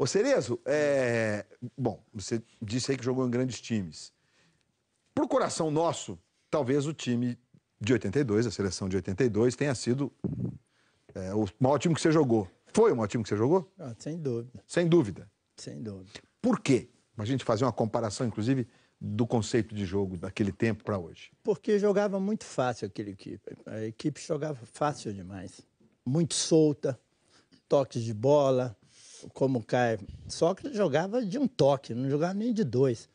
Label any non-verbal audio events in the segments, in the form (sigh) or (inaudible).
Ô Cerezo, é... bom, você disse aí que jogou em grandes times. Pro coração nosso, talvez o time de 82, a seleção de 82, tenha sido é, o maior time que você jogou. Foi o maior time que você jogou? Ah, sem dúvida. Sem dúvida. Sem dúvida. Por quê? A gente fazer uma comparação, inclusive, do conceito de jogo daquele tempo para hoje. Porque jogava muito fácil aquele equipe. A equipe jogava fácil demais. Muito solta, toques de bola, como cai, Sócrates jogava de um toque, não jogava nem de dois.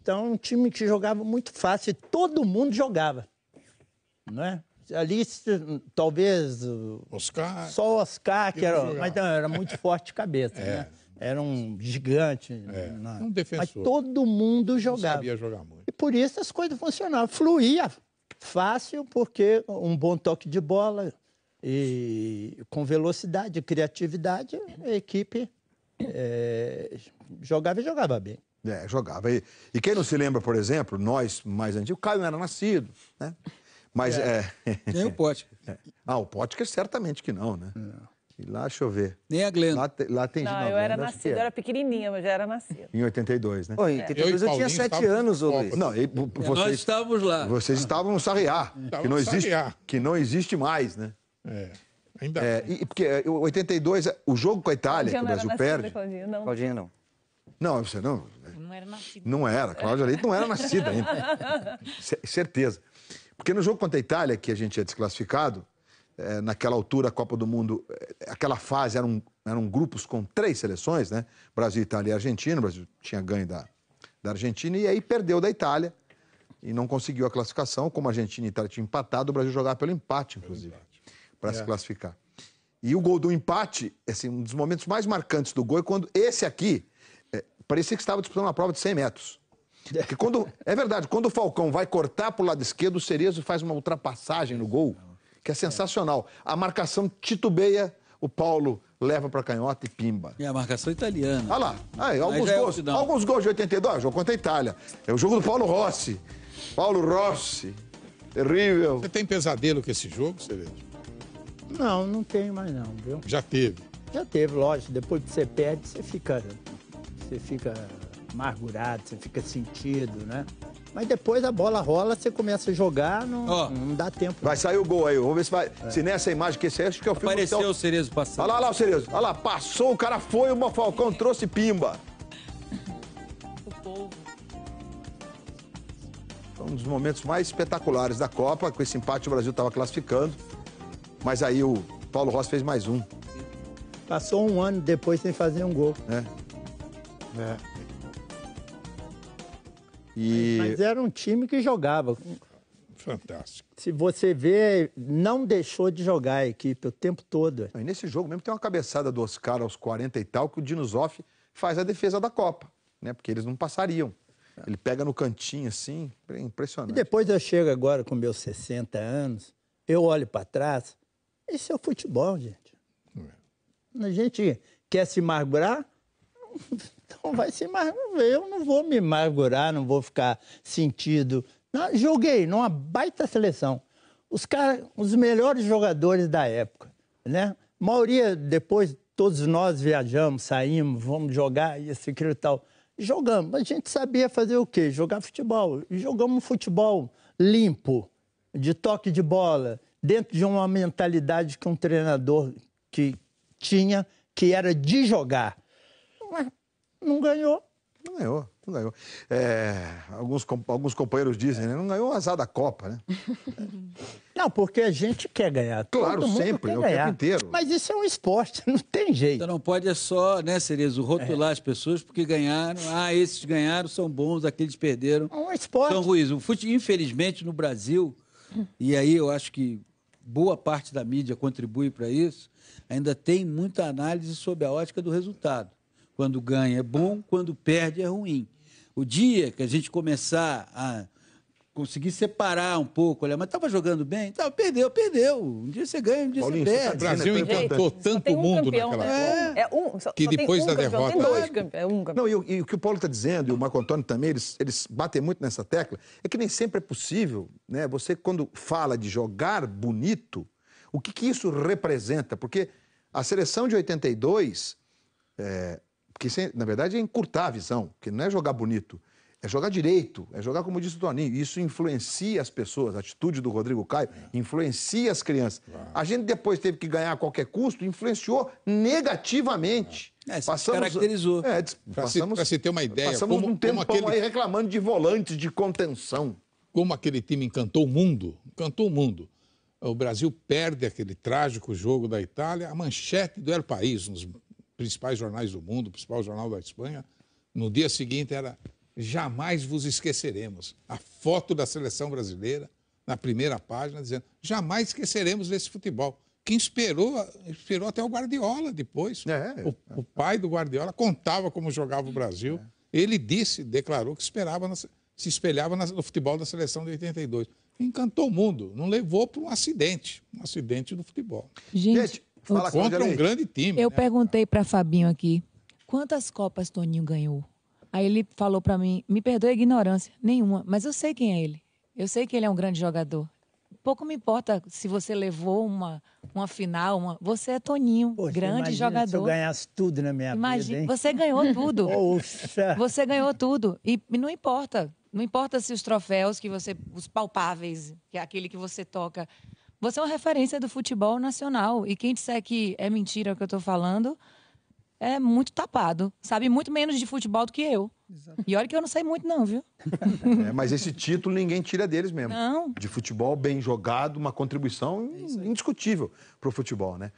Então, um time que jogava muito fácil todo mundo jogava. Né? Ali, talvez. Oscar. Só o Oscar, que era. Mas não, era muito forte de cabeça, é. né? Era um gigante. É. Na... É? Um defensor. Mas todo mundo jogava. Não sabia jogar muito. E por isso as coisas funcionavam. Fluía fácil, porque um bom toque de bola, e com velocidade e criatividade, a equipe é, jogava e jogava bem. É, jogava. E, e, quem não se lembra, por exemplo, nós mais antigos, o Caio não era nascido, né? Mas é. é... (laughs) Nem o pote (laughs) É. Ah, o que certamente que não, né? Não. É. E lá, deixa eu ver. Nem a Glenda. Lá, lá tem Não, não eu era nascida, eu é. era pequenininha, mas já era nascida. Em 82, né? Oh, em 82 eu, eu tinha 7 anos, ô Luiz. Não, e, vocês, nós estávamos lá. Vocês estavam no Sarriá, que, não existe, que não existe mais, né? É. Ainda é, e, porque 82, é, o jogo com a Itália, que o Brasil perde. Claudinha não. Claudinha não. Não, você não. Não era nascida. Não era, Cláudia Leite não era nascida ainda. (laughs) Certeza. Porque no jogo contra a Itália, que a gente é desclassificado, é, naquela altura a Copa do Mundo, é, aquela fase eram, eram grupos com três seleções, né? Brasil, Itália e Argentina. O Brasil tinha ganho da, da Argentina e aí perdeu da Itália e não conseguiu a classificação. Como a Argentina e a Itália tinham empatado, o Brasil jogava pelo empate, inclusive. Pelo empate para é. se classificar. E o gol do empate, assim, um dos momentos mais marcantes do gol é quando esse aqui é, parecia que estava disputando uma prova de 100 metros. É. Porque quando, é verdade, quando o Falcão vai cortar para o lado esquerdo, o Cerezo faz uma ultrapassagem no gol, que é sensacional. A marcação titubeia, o Paulo leva para a canhota e pimba. É a marcação italiana. Olha ah lá, aí, alguns, é gols, alguns gols de 82, jogo contra a Itália. É o jogo do Paulo Rossi. Paulo Rossi, terrível. Você tem pesadelo com esse jogo, Cerezo? Não, não tenho mais não, viu? Já teve? Já teve, lógico. Depois que você perde, você fica, você fica amargurado, você fica sentido, né? Mas depois a bola rola, você começa a jogar, não, não dá tempo. Vai sair o gol aí, vamos ver se vai. É. Se nessa imagem que esse é, acho que é o filme. Apareceu o Cerezo passando. Olha lá, olha lá o Cerezo. Olha lá, passou, o cara foi, o Falcão trouxe pimba. O povo. Foi um dos momentos mais espetaculares da Copa. Com esse empate, o Brasil estava classificando. Mas aí o Paulo Rossi fez mais um. Passou um ano depois sem fazer um gol. É. é. E... Mas, era um time que jogava. Fantástico. Se você vê, não deixou de jogar a equipe o tempo todo. E nesse jogo mesmo tem uma cabeçada do Oscar aos 40 e tal, que o Dinosoff faz a defesa da Copa, né? Porque eles não passariam. É. Ele pega no cantinho assim, é impressionante. E depois eu chego agora com meus 60 anos, eu olho para trás, isso é o futebol, gente. É. A gente quer se amargurar, (laughs) então vai se amargurar. Eu não vou me amargurar, não vou ficar sentido. Não, joguei numa baita seleção. Os caras, os melhores jogadores da época, né? A maioria, depois, todos nós viajamos, saímos, vamos jogar, isso, aquilo e tal. Jogamos. A gente sabia fazer o quê? Jogar futebol. Jogamos futebol limpo, de toque de bola, dentro de uma mentalidade que um treinador que tinha, que era de jogar. Mas não ganhou. Não ganhou, não ganhou. É, alguns, alguns companheiros dizem, né? Não ganhou o azar da Copa, né? (laughs) Não, porque a gente quer ganhar. Claro, sempre, é o ganhar. tempo inteiro. Mas isso é um esporte, (laughs) não tem jeito. Então não pode é só, né, Cerezo, rotular é. as pessoas porque ganharam. Ah, esses ganharam são bons, aqueles perderam. É um esporte. São ruins. O futebol, infelizmente, no Brasil, e aí eu acho que boa parte da mídia contribui para isso, ainda tem muita análise sob a ótica do resultado. Quando ganha é bom, quando perde é ruim. O dia que a gente começar a consegui separar um pouco, olha, mas estava jogando bem, tava, perdeu, perdeu. Um dia você ganha, um dia Paulinho, você tá perde. O Brasil tá encantou tanto um mundo campeão, naquela né? é. é um, só, que só depois um da campeão, derrota. Dois, é um campeão. Não, e, e, o que o Paulo está dizendo, e o Marco Antônio também, eles, eles batem muito nessa tecla, é que nem sempre é possível, né? Você, quando fala de jogar bonito, o que, que isso representa? Porque a seleção de 82, é, na verdade é encurtar a visão, que não é jogar bonito é jogar direito, é jogar como disse o Toninho. Isso influencia as pessoas, a atitude do Rodrigo Caio influencia as crianças. A gente depois teve que ganhar a qualquer custo, influenciou negativamente. É, é passamos, caracterizou. É, para se, se, ter uma ideia, passamos como, um tempo aquele... aí reclamando de volantes de contenção. Como aquele time encantou o mundo, encantou o mundo. O Brasil perde aquele trágico jogo da Itália, a manchete do El País, nos principais jornais do mundo, o principal jornal da Espanha, no dia seguinte era jamais vos esqueceremos. A foto da seleção brasileira na primeira página dizendo: jamais esqueceremos desse futebol. Que inspirou, inspirou até o Guardiola depois. É, o, o, pai do Guardiola contava como jogava o Brasil. É. Ele disse, declarou que esperava na, se espelhava no futebol da seleção de 82. Encantou o mundo, não levou para um acidente, um acidente do futebol. Gente, Fala contra um grande time. Eu né? perguntei para Fabinho aqui, quantas Copas Toninho ganhou? Aí ele falou para mim: me perdoe a ignorância, nenhuma, mas eu sei quem é ele. Eu sei que ele é um grande jogador. Pouco me importa se você levou uma, uma final, uma... você é Toninho, Poxa, grande jogador. Se eu ganhasse tudo na minha imagina, vida. Hein? Você ganhou tudo. Poxa. Você ganhou tudo. E não importa. Não importa se os troféus que você. os palpáveis, que é aquele que você toca. Você é uma referência do futebol nacional. E quem disser que é mentira o que eu estou falando, é muito tapado. Sabe muito menos de futebol do que eu. Exato. E olha que eu não sei muito, não, viu? É, mas esse título ninguém tira deles mesmo. Não. De futebol bem jogado, uma contribuição é indiscutível para o futebol, né?